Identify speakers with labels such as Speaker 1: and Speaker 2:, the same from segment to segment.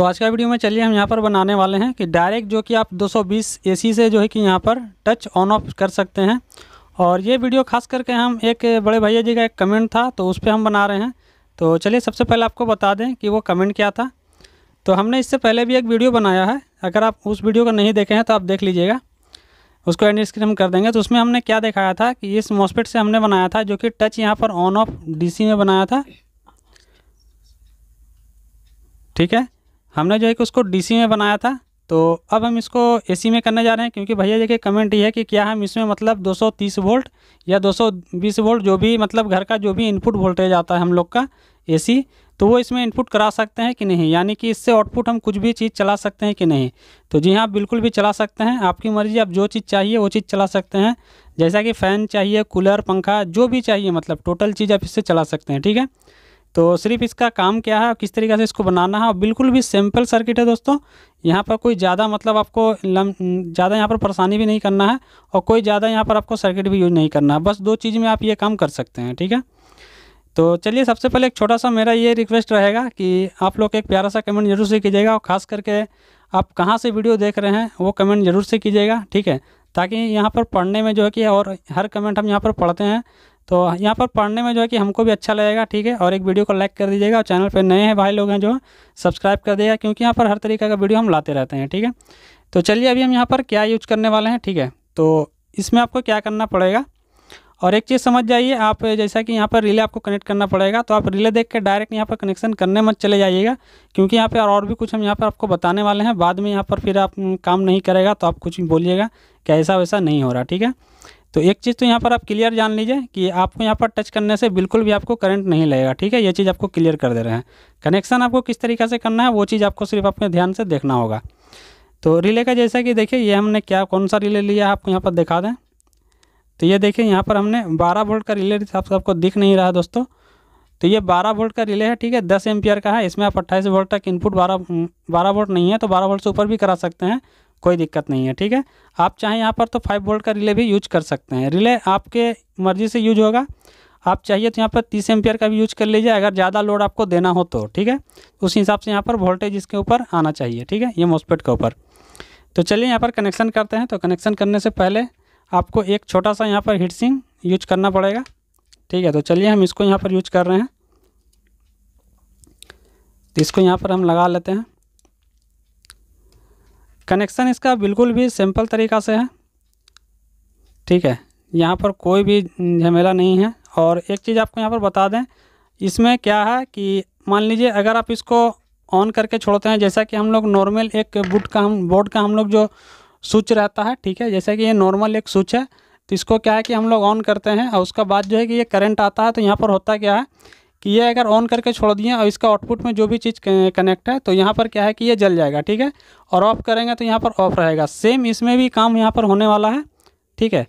Speaker 1: तो आज का वीडियो में चलिए हम यहाँ पर बनाने वाले हैं कि डायरेक्ट जो कि आप 220 एसी से जो है कि यहाँ पर टच ऑन ऑफ कर सकते हैं और ये वीडियो खास करके हम एक बड़े भैया जी का एक कमेंट था तो उस पर हम बना रहे हैं तो चलिए सबसे पहले आपको बता दें कि वो कमेंट क्या था तो हमने इससे पहले भी एक वीडियो बनाया है अगर आप उस वीडियो को नहीं देखे हैं तो आप देख लीजिएगा उसको एंड स्क्रीन हम कर देंगे तो उसमें हमने क्या दिखाया था कि इस मॉसपेट से हमने बनाया था जो कि टच यहाँ पर ऑन ऑफ डीसी में बनाया था ठीक है हमने जो है कि उसको डी में बनाया था तो अब हम इसको एसी में करने जा रहे हैं क्योंकि भैया जी के कमेंट ये है कि क्या हम इसमें मतलब 230 वोल्ट या 220 वोल्ट जो भी मतलब घर का जो भी इनपुट वोल्टेज आता है हम लोग का एसी तो वो इसमें इनपुट करा सकते हैं कि नहीं यानी कि इससे आउटपुट हम कुछ भी चीज़ चला सकते हैं कि नहीं तो जी हाँ बिल्कुल भी चला सकते हैं आपकी मर्ज़ी आप जो चीज़ चाहिए वो चीज़ चला सकते हैं जैसा कि फ़ैन चाहिए कूलर पंखा जो भी चाहिए मतलब टोटल चीज़ आप इससे चला सकते हैं ठीक है तो सिर्फ इसका काम क्या है किस तरीके से इसको बनाना है और बिल्कुल भी सिंपल सर्किट है दोस्तों यहाँ पर कोई ज़्यादा मतलब आपको ज़्यादा यहाँ पर परेशानी भी नहीं करना है और कोई ज़्यादा यहाँ पर आपको सर्किट भी यूज नहीं करना है बस दो चीज़ में आप ये काम कर सकते हैं ठीक है तो चलिए सबसे पहले एक छोटा सा मेरा ये रिक्वेस्ट रहेगा कि आप लोग एक प्यारा सा कमेंट जरूर से कीजिएगा और ख़ास करके आप कहाँ से वीडियो देख रहे हैं वो कमेंट जरूर से कीजिएगा ठीक है ताकि यहाँ पर पढ़ने में जो है कि और हर कमेंट हम यहाँ पर पढ़ते हैं तो यहाँ पर पढ़ने में जो है कि हमको भी अच्छा लगेगा ठीक है और एक वीडियो को लाइक कर दीजिएगा और चैनल पर नए हैं भाई लोग हैं जो सब्सक्राइब कर दिएगा क्योंकि यहाँ पर हर तरीके का वीडियो हम लाते रहते हैं ठीक है तो चलिए अभी हम यहाँ पर क्या यूज करने वाले हैं ठीक है तो इसमें आपको क्या करना पड़ेगा और एक चीज़ समझ जाइए आप जैसा कि यहाँ पर रिले आपको कनेक्ट करना पड़ेगा तो आप रिले देख के डायरेक्ट यहाँ पर कनेक्शन करने मत चले जाइएगा क्योंकि यहाँ पे और भी कुछ हम यहाँ पर आपको बताने वाले हैं बाद में यहाँ पर फिर आप काम नहीं करेगा तो आप कुछ बोलिएगा कि ऐसा वैसा नहीं हो रहा ठीक है तो एक चीज़ तो यहाँ पर आप क्लियर जान लीजिए कि आपको यहाँ पर टच करने से बिल्कुल भी आपको करंट नहीं लगेगा ठीक है ये चीज़ आपको क्लियर कर दे रहे हैं कनेक्शन आपको किस तरीके से करना है वो चीज़ आपको सिर्फ अपने ध्यान से देखना होगा तो रिले का जैसा कि देखिए ये हमने क्या कौन सा रिले लिया है आपको यहाँ पर दिखा दें तो ये देखिए यहाँ पर हमने बारह वोल्ट का रिले आपको दिख नहीं रहा दोस्तों तो ये 12 वोल्ट का रिले है ठीक है 10 एम्पियर का है इसमें आप 28 वोल्ट तक इनपुट 12 12 वोल्ट नहीं है तो 12 वोल्ट से ऊपर भी करा सकते हैं कोई दिक्कत नहीं है ठीक है आप चाहें यहाँ पर तो फाइव वोल्ट का रिले भी यूज कर सकते हैं रिले आपके मर्जी से यूज होगा आप चाहिए तो यहाँ पर तीस एम्पियर का भी यूज कर लीजिए अगर ज़्यादा लोड आपको देना हो तो ठीक है उस हिसाब से यहाँ पर वोल्टेज इसके ऊपर आना चाहिए ठीक है ये मोसपेट के ऊपर तो चलिए यहाँ पर कनेक्शन करते हैं तो कनेक्शन करने से पहले आपको एक छोटा सा यहाँ पर हीट सिंह यूज करना पड़ेगा ठीक है तो चलिए हम इसको यहाँ पर यूज कर रहे हैं तो इसको यहाँ पर हम लगा लेते हैं कनेक्शन इसका बिल्कुल भी सिंपल तरीका से है ठीक है यहाँ पर कोई भी झमेला नहीं है और एक चीज़ आपको यहाँ पर बता दें इसमें क्या है कि मान लीजिए अगर आप इसको ऑन करके छोड़ते हैं जैसा कि हम लोग नॉर्मल एक बुट का हम बोर्ड का हम लोग जो स्विच रहता है ठीक है जैसा कि ये नॉर्मल एक स्विच है तो इसको क्या है कि हम लोग ऑन करते हैं और उसका बाद जो है कि ये करंट आता है तो यहाँ पर होता क्या है कि ये अगर ऑन करके छोड़ दिए और इसका आउटपुट में जो भी चीज़ कनेक्ट है तो यहाँ पर क्या है कि ये जल जाएगा ठीक है और ऑफ़ करेंगे तो यहाँ पर ऑफ़ रहेगा सेम इसमें भी काम यहाँ पर होने वाला है ठीक है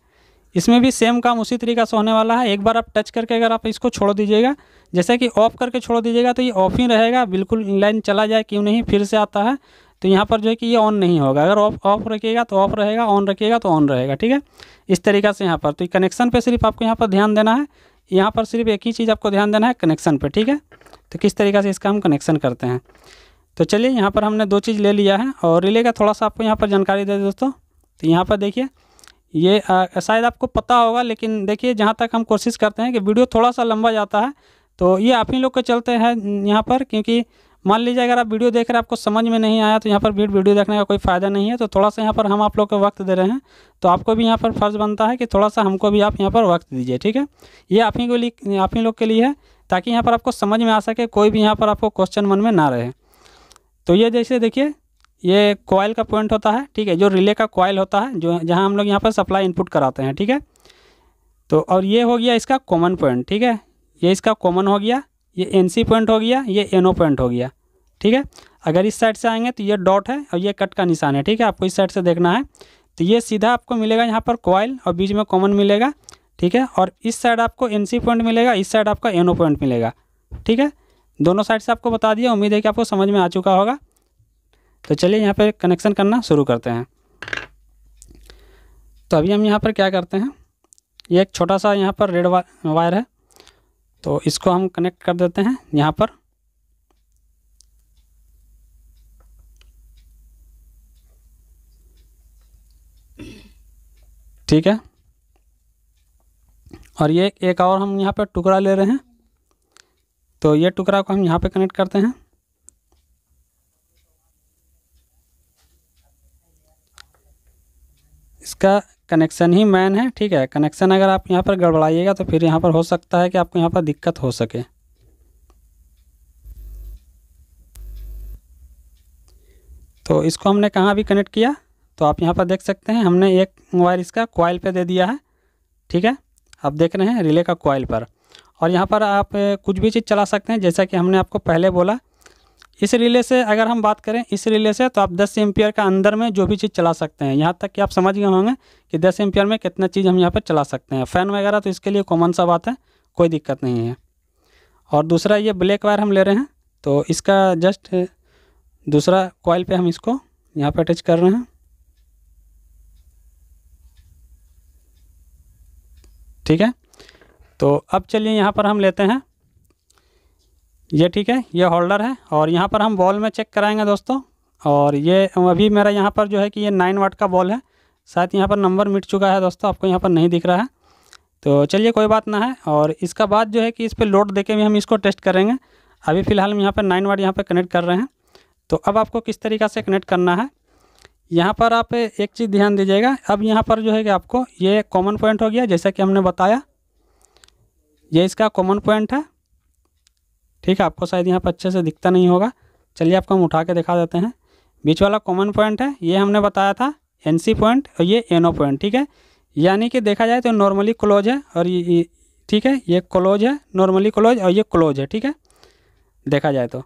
Speaker 1: इसमें भी सेम काम उसी तरीका से होने वाला है एक बार आप टच करके अगर आप इसको छोड़ दीजिएगा जैसे कि ऑफ़ करके छोड़ दीजिएगा तो ये ऑफ़ ही रहेगा बिल्कुल लाइन चला जाए क्यों नहीं फिर से आता है तो यहाँ पर जो है कि ये ऑन नहीं होगा अगर ऑफ ऑफ रखिएगा तो ऑफ रहेगा ऑन रखिएगा तो ऑन रहेगा ठीक है इस तरीका से यहाँ पर तो कनेक्शन पर सिर्फ आपको यहाँ पर ध्यान देना है यहाँ पर सिर्फ एक ही चीज़ आपको ध्यान देना है कनेक्शन पर ठीक है तो किस तरीके से इसका हम कनेक्शन करते हैं तो चलिए यहाँ पर हमने दो चीज़ ले लिया है और रिले का थोड़ा सा आपको यहाँ पर जानकारी दे दोस्तों तो यहाँ पर देखिए ये शायद आपको पता होगा लेकिन देखिए जहाँ तक हम कोशिश करते हैं कि वीडियो थोड़ा सा लंबा जाता है तो ये आप ही लोग के चलते हैं यहाँ पर क्योंकि मान लीजिए अगर आप वीडियो देख रहे हैं आपको समझ में नहीं आया तो यहाँ पर भीड़ वीडियो देखने का कोई फ़ायदा नहीं है तो थोड़ा सा यहाँ पर हम आप लोग को वक्त दे रहे हैं तो आपको भी यहाँ पर फ़र्ज़ बनता है कि थोड़ा सा हमको भी आप यहाँ पर वक्त दीजिए ठीक है ये आप ही को लिए आप ही लोग के लिए है ताकि यहाँ पर आपको समझ में आ सके कोई भी यहाँ पर आपको क्वेश्चन मन में ना रहे तो ये जैसे देखिए ये कॉयल का पॉइंट होता है ठीक है जो रिले का कोयल होता है जो जहाँ हम लोग यहाँ पर सप्लाई इनपुट कराते हैं ठीक है तो और ये हो गया इसका कॉमन पॉइंट ठीक है ये इसका कॉमन हो गया ये एन सी पॉइंट हो गया ये एन ओ पॉइंट हो गया ठीक है अगर इस साइड से आएंगे तो ये डॉट है और ये कट का निशान है ठीक है आपको इस साइड से देखना है तो ये सीधा आपको मिलेगा यहाँ पर कॉयल और बीच में कॉमन मिलेगा ठीक है और इस साइड आपको एन सी पॉइंट मिलेगा इस साइड आपका एन ओ पॉइंट मिलेगा ठीक है दोनों साइड से आपको बता दिया उम्मीद है कि आपको समझ में आ चुका होगा तो चलिए यहाँ पर कनेक्शन करना शुरू करते हैं तो अभी हम यहाँ पर क्या करते हैं ये एक छोटा सा यहाँ पर रेड वायर है तो इसको हम कनेक्ट कर देते हैं यहाँ पर ठीक है और ये एक और हम यहाँ पर टुकड़ा ले रहे हैं तो ये टुकड़ा को हम यहाँ पे कनेक्ट करते हैं इसका कनेक्शन ही मैन है ठीक है कनेक्शन अगर आप यहाँ पर गड़बड़ाइएगा तो फिर यहाँ पर हो सकता है कि आपको यहाँ पर दिक्कत हो सके तो इसको हमने कहाँ भी कनेक्ट किया तो आप यहाँ पर देख सकते हैं हमने एक वायर इसका कॉयल पे दे दिया है ठीक है आप देख रहे हैं रिले का कॉयल पर और यहाँ पर आप कुछ भी चीज़ चला सकते हैं जैसा कि हमने आपको पहले बोला इस रिले से अगर हम बात करें इस रिले से तो आप 10 एम्पियर का अंदर में जो भी चीज़ चला सकते हैं यहाँ तक कि आप समझ गए होंगे कि 10 एम्पियर में कितना चीज़ हम यहाँ पर चला सकते हैं फ़ैन वगैरह तो इसके लिए कॉमन सा बात है कोई दिक्कत नहीं है और दूसरा ये ब्लैक वायर हम ले रहे हैं तो इसका जस्ट दूसरा कॉयल पर हम इसको यहाँ पर अटैच कर रहे हैं ठीक है तो अब चलिए यहाँ पर हम लेते हैं ये ठीक है ये होल्डर है और यहाँ पर हम बॉल में चेक कराएंगे दोस्तों और ये अभी मेरा यहाँ पर जो है कि ये नाइन वाट का बॉल है शायद यहाँ पर नंबर मिट चुका है दोस्तों आपको यहाँ पर नहीं दिख रहा है तो चलिए कोई बात ना है और इसका बाद जो है कि इस पर लोड दे भी हम इसको टेस्ट करेंगे अभी फ़िलहाल हम यहाँ पर नाइन वाट यहाँ पर कनेक्ट कर रहे हैं तो अब आपको किस तरीका से कनेक्ट करना है यहाँ पर आप एक चीज़ ध्यान दीजिएगा अब यहाँ पर जो है कि आपको ये कॉमन पॉइंट हो गया जैसा कि हमने बताया ये इसका कॉमन पॉइंट है ठीक है आपको शायद यहाँ पर अच्छे से दिखता नहीं होगा चलिए आपको हम उठा के दिखा देते हैं बीच वाला कॉमन पॉइंट है ये हमने बताया था एन पॉइंट और ये एनो पॉइंट ठीक है यानी कि देखा जाए तो नॉर्मली क्लोज है और ये ठीक है ये क्लोज है नॉर्मली क्लोज और ये क्लोज है ठीक है देखा जाए तो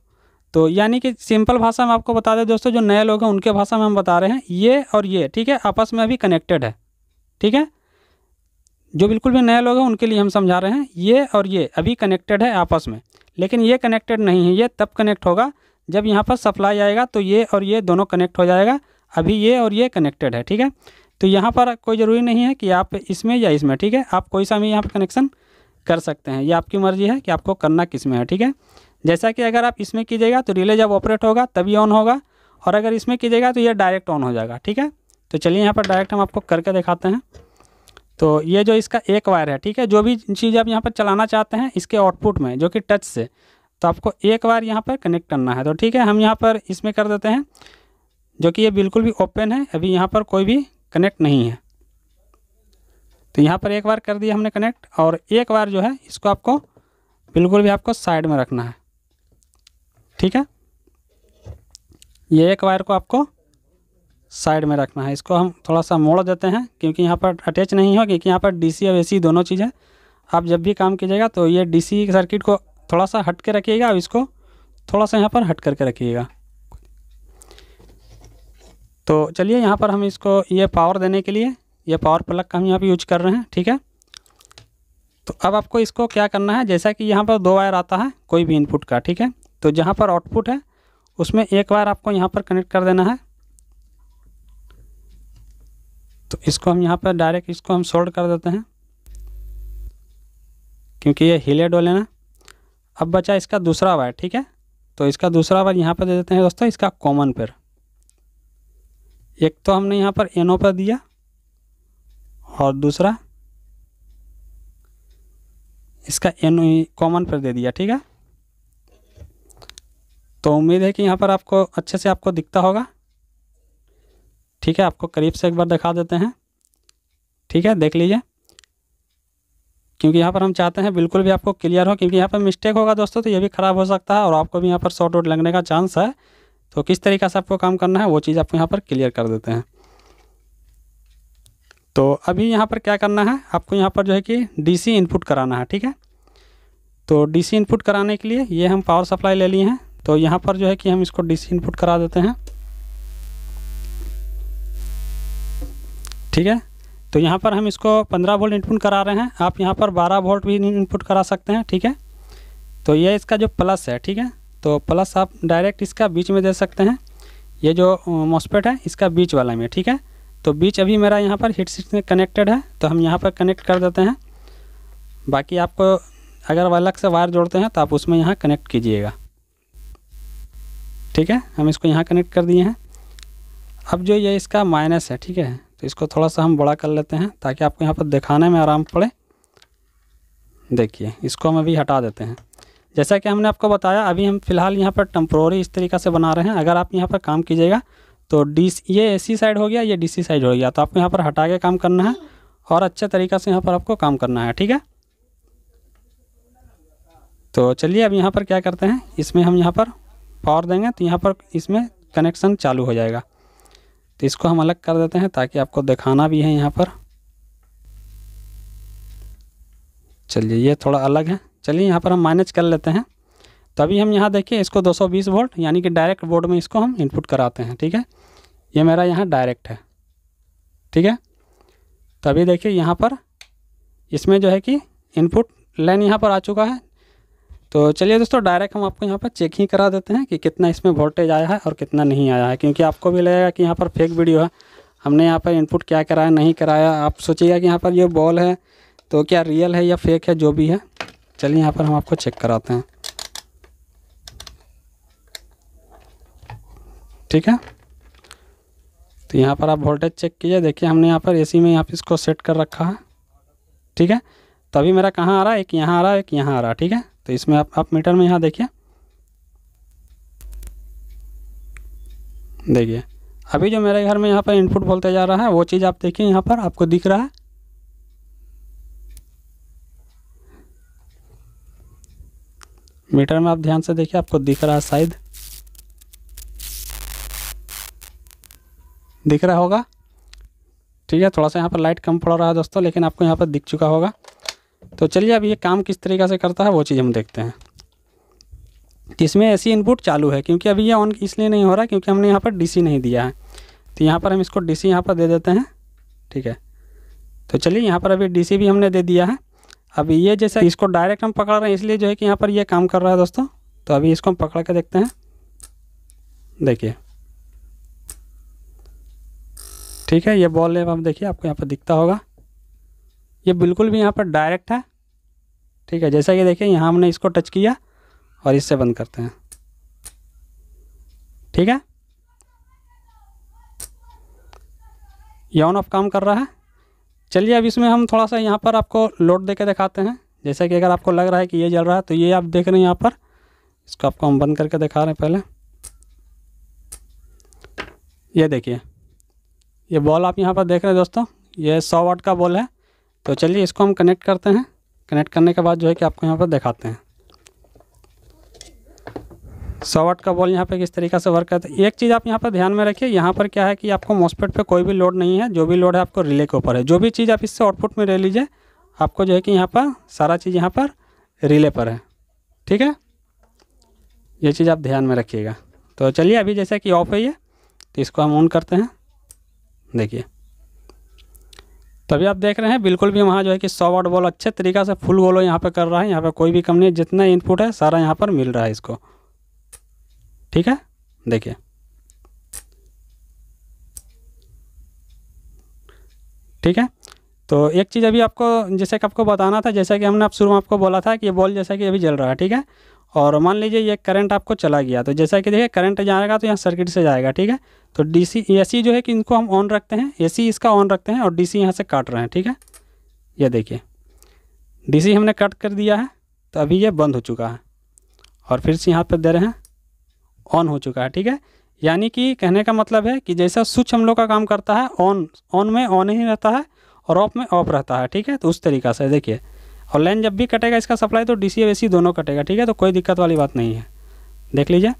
Speaker 1: तो यानी कि सिंपल भाषा में आपको बता दें दोस्तों जो नए लोग हैं उनके भाषा में हम बता रहे हैं ये और ये ठीक है आपस में अभी कनेक्टेड है ठीक है जो बिल्कुल भी नए लोग हैं उनके लिए हम समझा रहे हैं ये और ये अभी कनेक्टेड है आपस में लेकिन ये कनेक्टेड नहीं है ये तब कनेक्ट होगा जब यहाँ पर सप्लाई आएगा तो ये और ये दोनों कनेक्ट हो जाएगा अभी ये और ये कनेक्टेड है ठीक है तो यहाँ पर कोई ज़रूरी नहीं है कि आप इसमें या इसमें ठीक है आप कोई सा भी यहाँ पर कनेक्शन कर सकते हैं ये आपकी मर्ज़ी है कि आपको करना किस में है ठीक है जैसा कि अगर आप इसमें कीजिएगा तो रिले जब ऑपरेट होगा तभी ऑन होगा और अगर इसमें कीजिएगा तो ये डायरेक्ट ऑन हो जाएगा ठीक है तो चलिए यहाँ पर डायरेक्ट हम आपको करके दिखाते हैं तो ये जो इसका एक वायर है ठीक है जो भी चीज़ आप यहाँ पर चलाना चाहते हैं इसके आउटपुट में जो कि टच से तो आपको एक बार यहाँ पर कनेक्ट करना है तो ठीक है हम यहाँ पर इसमें कर देते हैं जो कि ये बिल्कुल भी ओपन है अभी यहाँ पर कोई भी कनेक्ट नहीं है तो यहाँ पर एक बार कर दिया हमने कनेक्ट और एक बार जो है इसको आपको बिल्कुल भी आपको साइड में रखना है ठीक है ये एक वायर को आपको साइड में रखना है इसको हम थोड़ा सा मोड़ देते हैं क्योंकि यहाँ पर अटैच नहीं हो क्योंकि यहाँ पर डी और ए दोनों चीज़ें आप जब भी काम कीजिएगा तो ये डी सर्किट को थोड़ा सा हट के रखिएगा और इसको थोड़ा सा यहाँ पर हट करके रखिएगा तो चलिए यहाँ पर हम इसको ये पावर देने के लिए ये पावर प्लग का हम यहाँ पर यूज कर रहे हैं ठीक है तो अब आपको इसको क्या करना है जैसा कि यहाँ पर दो वायर आता है कोई भी इनपुट का ठीक है तो जहाँ पर आउटपुट है उसमें एक वायर आपको यहाँ पर कनेक्ट कर देना है तो इसको हम यहाँ पर डायरेक्ट इसको हम सोल्ड कर देते हैं क्योंकि ये हिले डोले ना अब बचा इसका दूसरा वायर ठीक है तो इसका दूसरा वायर यहाँ पर दे देते हैं दोस्तों इसका कॉमन पेयर एक तो हमने यहाँ पर एनओ पर दिया और दूसरा इसका एनओ कॉमन पेयर दे दिया ठीक है तो उम्मीद है कि यहाँ पर आपको अच्छे से आपको दिखता होगा ठीक है आपको करीब से एक बार दिखा देते हैं ठीक है देख लीजिए क्योंकि यहाँ पर हम चाहते हैं बिल्कुल भी आपको क्लियर हो क्योंकि यहाँ पर मिस्टेक होगा दोस्तों तो ये भी ख़राब हो सकता है और आपको भी यहाँ पर शॉर्ट आउट लगने का चांस है तो किस तरीका से आपको काम करना है वो चीज़ आपको यहाँ पर क्लियर कर देते हैं तो अभी यहाँ पर क्या करना है आपको यहाँ पर जो है कि डी इनपुट कराना है ठीक है तो डी इनपुट कराने के लिए ये हम पावर सप्लाई ले लिए हैं तो यहाँ पर जो है कि हम इसको डी इनपुट करा देते हैं ठीक है तो यहाँ पर हम इसको 15 वोल्ट इनपुट करा रहे हैं आप यहाँ पर 12 वोल्ट भी इनपुट करा सकते हैं ठीक है तो ये इसका जो प्लस है ठीक है तो प्लस आप डायरेक्ट इसका बीच में दे सकते हैं ये जो मॉस्पेट है इसका बीच वाला में ठीक है तो बीच अभी मेरा यहाँ पर हीट सीट कनेक्टेड है तो हम यहाँ पर कनेक्ट कर देते हैं बाकी आपको अगर अलग से वायर जोड़ते हैं तो आप उसमें यहाँ कनेक्ट कीजिएगा ठीक है हम इसको यहाँ कनेक्ट कर दिए हैं अब जो ये इसका माइनस है ठीक है तो इसको थोड़ा सा हम बड़ा कर लेते हैं ताकि आपको यहाँ पर दिखाने में आराम पड़े देखिए इसको हम अभी हटा देते हैं जैसा कि हमने आपको बताया अभी हम फिलहाल यहाँ पर टम्प्रोरी इस तरीका से बना रहे हैं अगर आप यहाँ पर काम कीजिएगा तो डी ये ए साइड हो गया ये डी साइड हो गया तो आपको यहाँ पर हटा के काम करना है और अच्छे तरीक़ा से यहाँ पर आपको काम करना है ठीक है तो चलिए अब यहाँ पर क्या करते हैं इसमें हम यहाँ पर पावर देंगे तो यहाँ पर इसमें कनेक्शन चालू हो जाएगा तो इसको हम अलग कर देते हैं ताकि आपको दिखाना भी है यहाँ पर चलिए ये थोड़ा अलग है चलिए यहाँ पर हम मैनेज कर लेते हैं तो अभी हम यहाँ देखिए इसको 220 वोल्ट यानी कि डायरेक्ट बोर्ड में इसको हम इनपुट कराते हैं ठीक है ये मेरा यहाँ डायरेक्ट है ठीक है तभी देखिए यहाँ पर इसमें जो है कि इनपुट लाइन यहाँ पर आ चुका है तो चलिए दोस्तों डायरेक्ट हम आपको यहाँ पर चेक ही करा देते हैं कि कितना इसमें वोल्टेज आया है और कितना नहीं आया है क्योंकि आपको भी लगेगा कि यहाँ पर फेक वीडियो है हमने यहाँ पर इनपुट क्या कराया नहीं कराया आप सोचिएगा कि यहाँ पर ये बॉल है तो क्या रियल है या फेक है जो भी है चलिए यहाँ पर हम आपको चेक कराते हैं ठीक है तो यहाँ पर आप वोल्टेज चेक कीजिए देखिए हमने यहाँ पर ए में यहाँ पर इसको सेट कर रखा है ठीक है तभी मेरा कहाँ आ रहा है एक यहाँ आ रहा है एक यहाँ आ रहा है ठीक है तो इसमें आप आप मीटर में यहाँ देखिए देखिए अभी जो मेरे घर में यहाँ पर इनपुट बोलते जा रहा है वो चीज़ आप देखिए यहाँ पर आपको दिख रहा है मीटर में आप ध्यान से देखिए आपको दिख रहा है शायद दिख रहा होगा ठीक है थोड़ा सा यहाँ पर लाइट कम पड़ रहा है दोस्तों लेकिन आपको यहाँ पर दिख चुका होगा तो चलिए अब ये काम किस तरीके से करता है वो चीज़ हम देखते हैं इसमें ऐसी इनपुट चालू है क्योंकि अभी ये ऑन इसलिए नहीं हो रहा क्योंकि हमने यहाँ पर डीसी नहीं दिया है तो यहाँ पर हम इसको डीसी यहाँ पर दे देते हैं ठीक है तो चलिए यहाँ पर अभी डीसी भी हमने दे दिया है अभी ये जैसे इसको डायरेक्ट हम पकड़ रहे हैं इसलिए जो है कि यहाँ पर ये काम कर रहा है दोस्तों तो अभी इसको हम पकड़ के देखते हैं देखिए ठीक है ये बॉल लेव हम देखिए आपको यहाँ पर दिखता होगा ये बिल्कुल भी यहाँ पर डायरेक्ट है ठीक है जैसा कि देखें यहाँ हमने इसको टच किया और इससे बंद करते हैं ठीक है ये ऑन ऑफ काम कर रहा है चलिए अब इसमें हम थोड़ा सा यहाँ पर आपको लोड दे के दिखाते हैं जैसे कि अगर आपको लग रहा है कि ये जल रहा है तो ये आप देख रहे हैं यहाँ पर इसको आपको हम बंद करके दिखा रहे हैं पहले ये देखिए ये बॉल आप यहाँ पर देख रहे हैं दोस्तों ये सौ वाट का बॉल है तो चलिए इसको हम कनेक्ट करते हैं कनेक्ट करने के बाद जो है कि आपको यहाँ पर दिखाते हैं सौ वाट का बॉल यहाँ पे किस तरीके से वर्क करता है एक चीज़ आप यहाँ पर ध्यान में रखिए यहाँ पर क्या है कि आपको मॉस्पेट पे कोई भी लोड नहीं है जो भी लोड है आपको रिले के ऊपर है जो भी चीज़ आप इससे आउटपुट में ले लीजिए आपको जो है कि यहाँ पर सारा चीज़ यहाँ पर रिले पर है ठीक है ये चीज़ आप ध्यान में रखिएगा तो चलिए अभी जैसे कि ऑफ है ये तो इसको हम ऑन करते हैं देखिए तभी आप देख रहे हैं बिल्कुल भी वहाँ जो है कि सौ वाट बॉल अच्छे तरीका से फुल गोलो यहाँ पर कर रहा है यहाँ पर कोई भी कम नहीं जितना इनपुट है सारा यहाँ पर मिल रहा है इसको ठीक है देखिए ठीक है तो एक चीज़ अभी आपको जैसे कि आपको बताना था जैसे कि हमने आप शुरू में आपको बोला था कि ये बॉल जैसा कि अभी जल रहा है ठीक है और मान लीजिए ये करंट आपको चला गया तो जैसा कि देखिए करंट जाएगा तो यहाँ सर्किट से जाएगा ठीक है तो डी सी एसी जो है कि इनको हम ऑन रखते हैं एसी इसका ऑन रखते हैं और डी सी यहाँ से काट रहे हैं ठीक है ये देखिए डीसी हमने कट कर दिया है तो अभी ये बंद हो चुका है और फिर से यहाँ पर दे रहे हैं ऑन हो चुका है ठीक है यानी कि कहने का मतलब है कि जैसा स्विच हम लोग का काम करता है ऑन ऑन में ऑन ही रहता है और ऑफ में ऑफ रहता है ठीक है तो उस तरीका से देखिए और लाइन जब भी कटेगा इसका सप्लाई तो डी सी दोनों कटेगा ठीक है तो कोई दिक्कत वाली बात नहीं है देख लीजिए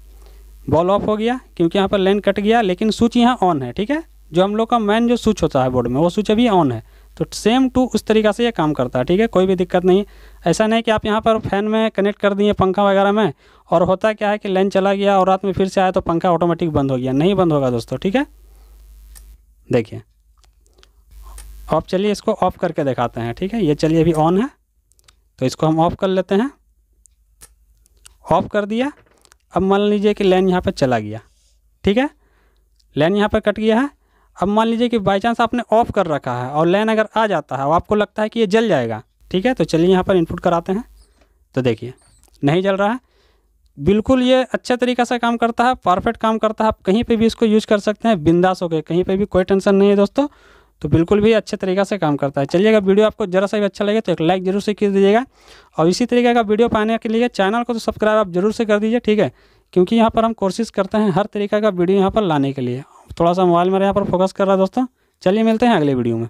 Speaker 1: बॉल ऑफ हो गया क्योंकि यहाँ पर लाइन कट गया लेकिन स्विच यहाँ ऑन है ठीक है जो हम लोग का मेन जो स्विच होता है बोर्ड में वो स्विच अभी ऑन है तो सेम टू उस तरीका से ये काम करता है ठीक है कोई भी दिक्कत नहीं ऐसा नहीं कि आप यहाँ पर फैन में कनेक्ट कर दिए पंखा वगैरह में और होता क्या है कि लाइन चला गया और रात में फिर से आया तो पंखा ऑटोमेटिक बंद हो गया नहीं बंद होगा दोस्तों ठीक है देखिए अब चलिए इसको ऑफ करके दिखाते हैं ठीक है ये चलिए अभी ऑन है तो इसको हम ऑफ कर लेते हैं ऑफ कर दिया अब मान लीजिए कि लाइन यहाँ पर चला गया ठीक है लाइन यहाँ पर कट गया है अब मान लीजिए कि बाई चांस आपने ऑफ कर रखा है और लाइन अगर आ जाता है और आपको लगता है कि ये जल जाएगा ठीक है तो चलिए यहाँ पर इनपुट कराते हैं तो देखिए नहीं जल रहा है बिल्कुल ये अच्छा तरीका से काम करता है परफेक्ट काम करता है आप कहीं पर भी इसको यूज कर सकते हैं बिंदास होकर कहीं पर भी कोई टेंशन नहीं है दोस्तों तो बिल्कुल भी अच्छे तरीके से काम करता है चलिएगा वीडियो आपको जरा सा भी अच्छा लगे तो एक लाइक जरूर से कर दीजिएगा और इसी तरीके का वीडियो पाने के लिए चैनल को तो सब्सक्राइब आप जरूर से कर दीजिए ठीक है क्योंकि यहाँ पर हम कोशिश करते हैं हर तरीके का वीडियो यहाँ पर लाने के लिए थोड़ा सा मोबाइल मेरे यहाँ पर फोकस कर रहा है दोस्तों चलिए मिलते हैं अगले वीडियो में